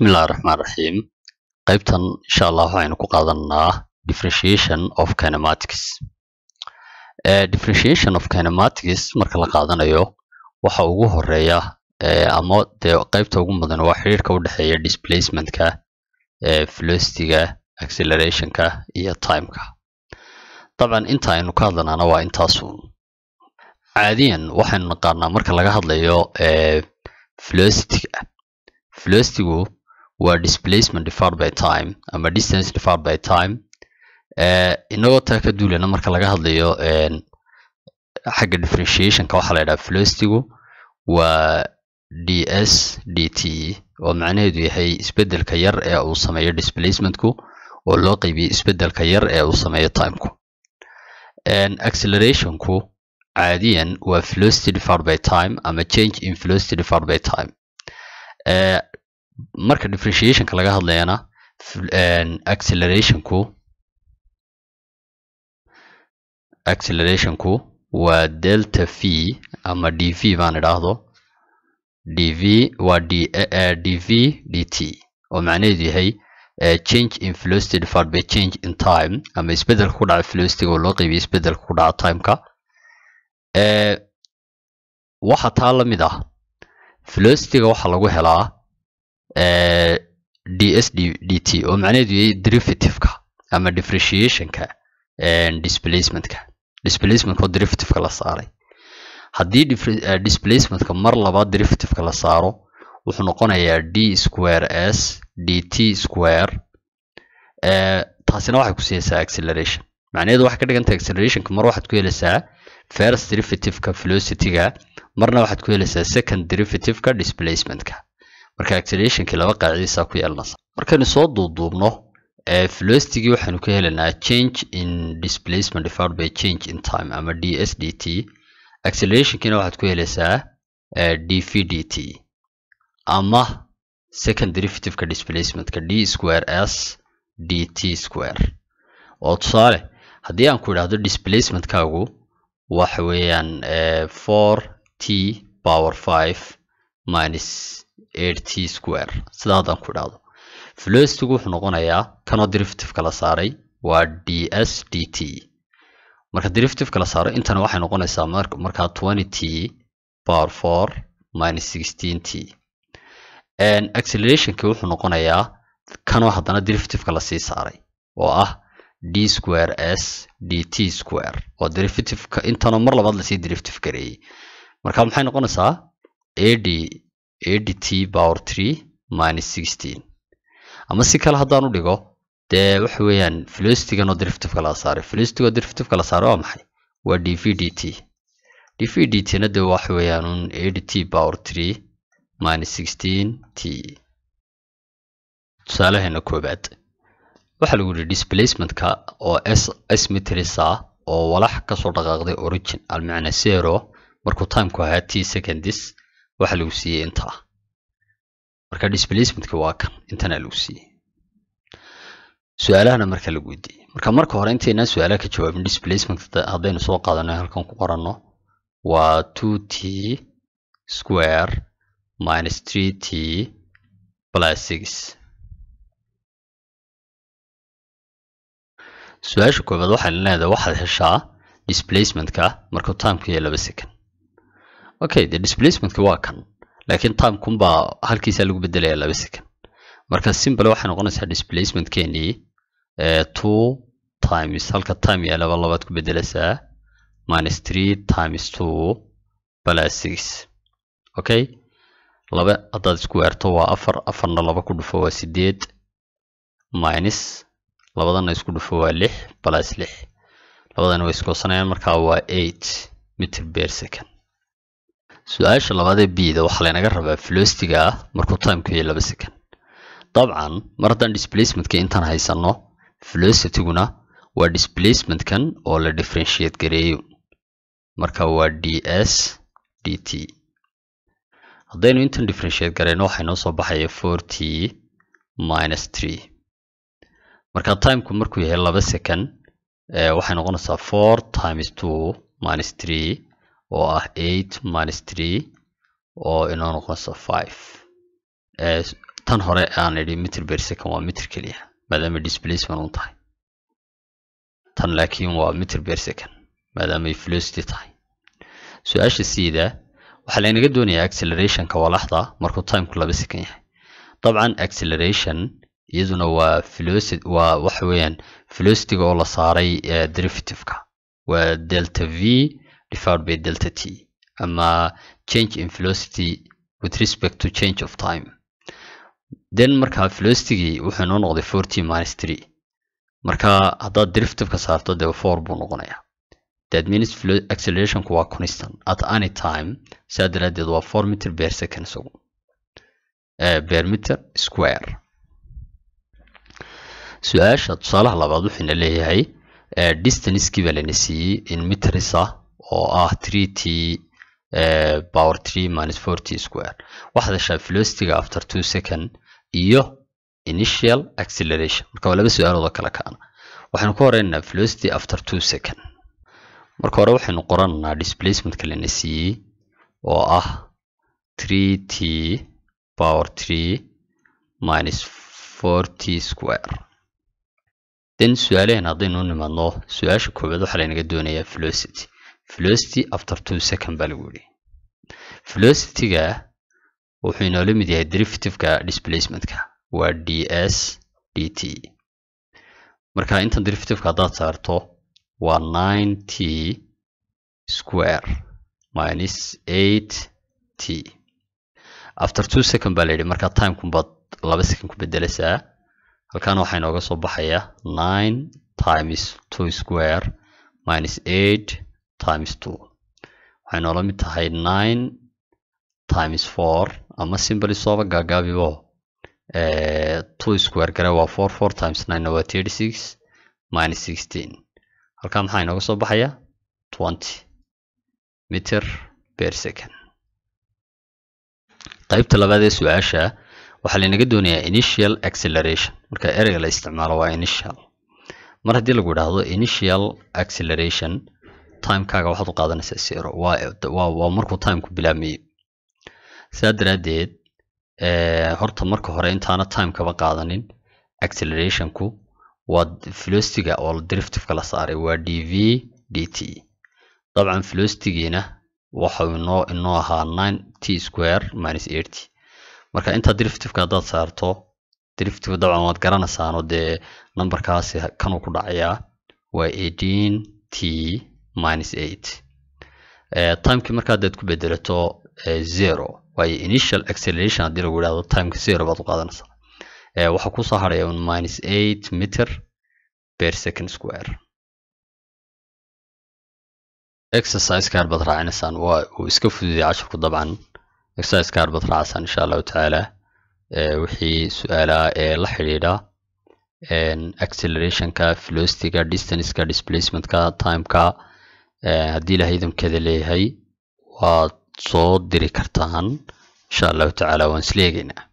bismillahi raxmaan raxiim qaybtan insha allah waxaynu ku qaadanaa differentiation of kinematics eh, differentiation of kinematics marka la qaadanayo waxa ugu horeeya eh, ama dee qaybta ugu mudan waa xidhiirka u dhexeeya displacementka eh, velocityga accelerationka iyo timeka dabcan inta aynu ka hadlanaana waa intaasun caadiyan waxaynu naqaanaa marka laga hadlayo velocityga velocitygu waa displacement divided by time ama distance divided by time eh, inagoo taa ka duulana marka laga hadlayo xagga differentiationka waxaa la ydhaha velocitygu waa d s d t oo macnaheedu yahay isbedelka yar ee uu sameeyo displacementku oo loo qeybiyo isbedelka yar ee uu sameeyo timeku accelerationku caadiyan waa velocity divided by time ama change in velocity divided by time eh, marka differentiationka laga hadlayana accelerationku accelerationku waa delta v ama d v baan idhaahdo d v waa d eh, eh, d v d t oo macnaheedu yahay eh, change in velocity divided by change in time ama isbeddelka ku dhaca velocityga oo loo qeybiya isbeddelka ku dhaca timeka waxa taa la mid ah velocityga waxaa lagu helaa d s d oo macnaheedu yahay derivativeka ama differentiationka displacementka displacementka oo derivativeka la saaray haddii displacementka mar labaad derivativeka la saaro wuxuu noqonayaa d square s d t square taasina waxay ku siinaysaa acceleration macnaheedu waxay ka dhiganta accelerationka mar waxaad ku helaysaa first derivativeka velocityga marna waxaad ku helaysaa second derivativeka displacementka marka actilationkii laba qaacidaysaa ku yeelanaysa markaynu soo duuduubno flostigii waxaanu ka helaynaa change in displacement divided by change in time ama d s d t accelerationkiina waxaad ku helaysaa d v d t ama second derivativeka displacementka d square s d t square oo tusaale haddii aan ku idhaahdo displacementkaagu waxa weeyaan four t power five minus t square sidaa haddaan ku idhaahdo flestigu wuxuu noqonayaa kanoo derivativeka la saaray waa d s d t marka derivativeka la saaro intana waxay noqonaysaa markaa twenty t power four minus sixteen t accelerationki wuxuu noqonayaa kanoo haddana derivativeka lasii saaray oo ah d square s d t square waa derivativeka intanoo mar labaad lasii derivative gareeyey marka maxay noqonaysaa a d eighty power three minus sixteen ama si kale haddaan u dhigo dee waxa weeyaan velocitygan oo derivativeka laga saaray velocityga derivativeka la saaray waa maxay waa d v d t d v d t na dee waxa weeyaan un eighty power three minus sixteen t tusaalaheena koobaad waxaa lagu yidhi displacementka oo s s metris oo walax kasoo dhaqaaqday origin almacna zero markuu timeku ahaa t seconds waxaa lagu siiyey intaa marka displacementka waa kan intana lagu siiyey su-aalahana marka lagu weydiiyey marka marka hore intaynaan su-aalaha ka jawaabin displacement haddaynu soo qaadano halkan ku qoranno waa two t square minus three t plus six su-aasha koobaad waxaan leedahay waxaad heshaa displacementka markuu taamka iyo laba second okay de displacement waa kan laakiin timekunbaa halkiisaa lagu bedelaya laba second marka simbale waxay noqonaysaa displacementkeenii eh, two times halka time iyo laba labaad ku bedelaysaa minus three times two plus six okay laba haddaad isku weerto waa afar afarna laba ku dhufo waa sideed minus labadana isku dhufo waa lix plus lix labadana way iskoosanayaan markaa waa eight mitir beer second su-aasha labaadee da waxaa laynaga rabaa filostiga ah markuu timku yahay laba second dabcan mar haddaan displacementka intaan haysanno filostitiguna waa displacementkan oo la differentiate gareeyo marka waa d s d t haddaynu intan differentiate gareyno waxaa inoo soo baxaya for t minus tree marka timeku markuu yahay laba second eh, waxay noqonaysaa for times two minus tree oo ah eight minus three oo inoo noqonayso five tan hore aan idhi mitir ber second waa mitir keliya maadaama displacement u tahay tan laakiin waa mitir ber second maadaamay velocity tahay su-aasha siida waxaa laynaga doonayaa accelerationka walaxda markuu timku laba second yahay dabcan acceleration iyaduna waa velocity waa waxa weeyaan velocity-ga oo la saaray derivative-ka waa delta v referred by delta t ama change in velocity with respect to change of time then markaa velocitygii wuxuu noo noqday forty minus three marka haddaad driftafka saarto dee four buu noqonayaa that means accelerationku waa constant at any time saa daraaddeed waa four meter per second isagu eh, per meter square su-aasha tusaalaha labaad wuxuuna leeyahay eh, distancekii baa lana siiyey in meters ah oo ah waxaad heshaa velocitiga after two second iyo initial acceleration marka waa laba su-aalood oo kala kaana waxaynu ka horeynaa velocity after two second marka hore waxaynu qorananaa displacementka lana siiyey oo ah tree t power tree minus forty square then su-aalaheena haddaynu u nimaadno su-aasha koowaad waxaa laynaga doonayaa velocity velocity after two second baa lagu yihi velocityga wuxuu inoola mid yahay derivativeka displacementka waa d s d t marka intan derivativeka haddaad saarto waa nine t square minus eight t after two second baa la yidhi marka timekunbaad laba second ku bedelaysaa halkaana waxaa inooga soo baxaya nine times two square minus eight times two waxay noola mid tahay nine times four ama simbali sooba gaagaabibo eh, two square gare waa four four times nine waa thirty six minus sixteen halkaa maxaa inooga soo baxaya twenty meter per second qaybta labaad ee su-aasha waxaa lanaga doonayaa initial acceleration marka ereyga la isticmaalo waa initial mar haddii lagu idhaahdo initial acceleration timekaaga waxaad u qaadanaysaa siro waa markuu timeku bilaabmayey sidaa daraaddeed eh, horta marka hore intaana time kaba qaadanin accelerationku waa velocityga oo derivativeca la saaray waa d v d t dabcan velocitygiina waxau inoo inoo ahaa nine t square minus eighty marka intaa derivativeca haddaad saarto derivativeku dabcan waad garanaysaanoo dee numberkaasi kanuu ku dhacayaa waa eighteen t minus eight eh, timekii marka hadaad ku bedelato eh, zero waayo initial acceleration haddii lagu idhahdo timeka zero baad u qaadanaysaa eh, waxaa kusoo harhaya un minus eight meter per second square exercise baad raacinaysaan waa uu iska fududay cashirku dabcan exercise kaar baad raacaysaan insha allahu tacaala wixii su-aalaha ee la xidhiidha accelerationka velocityga distanceka displacementka timeka Eh, haddii ilaah idinkeeda leeyahay waad soo diri kartaan insha allahu tacaala waan isleegaynaa